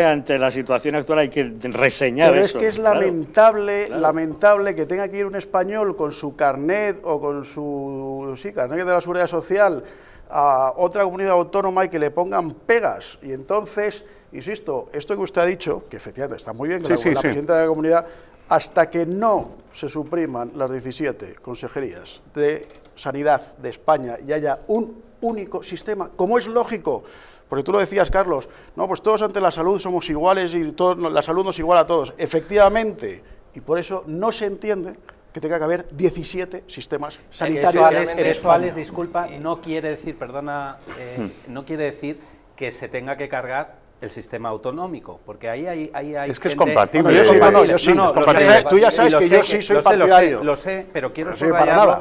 ante la situación actual hay que reseñar Pero eso. Pero es que es lamentable, lamentable que tenga que ir un español con su carnet o con su sí, carnet de la seguridad social a otra comunidad autónoma y que le pongan pegas. Y entonces, insisto, esto que usted ha dicho, que efectivamente está muy bien, que la, presidenta de la comunidad, hasta que no se supriman las 17 consejerías de sanidad de España y haya un único sistema, como es lógico. Porque tú lo decías, Carlos, no, pues todos ante la salud somos iguales y todos, la salud nos iguala a todos. Efectivamente, y por eso no se entiende que tenga que haber 17 sistemas sanitarios. disculpa, no quiere decir, perdona, eh, hmm. no quiere decir que se tenga que cargar el sistema autonómico, porque ahí hay... Ahí hay es que es compatible. yo sí, no, yo sí. Tú ya sabes que yo sí soy partidario. Lo sé, lo sé, pero quiero nada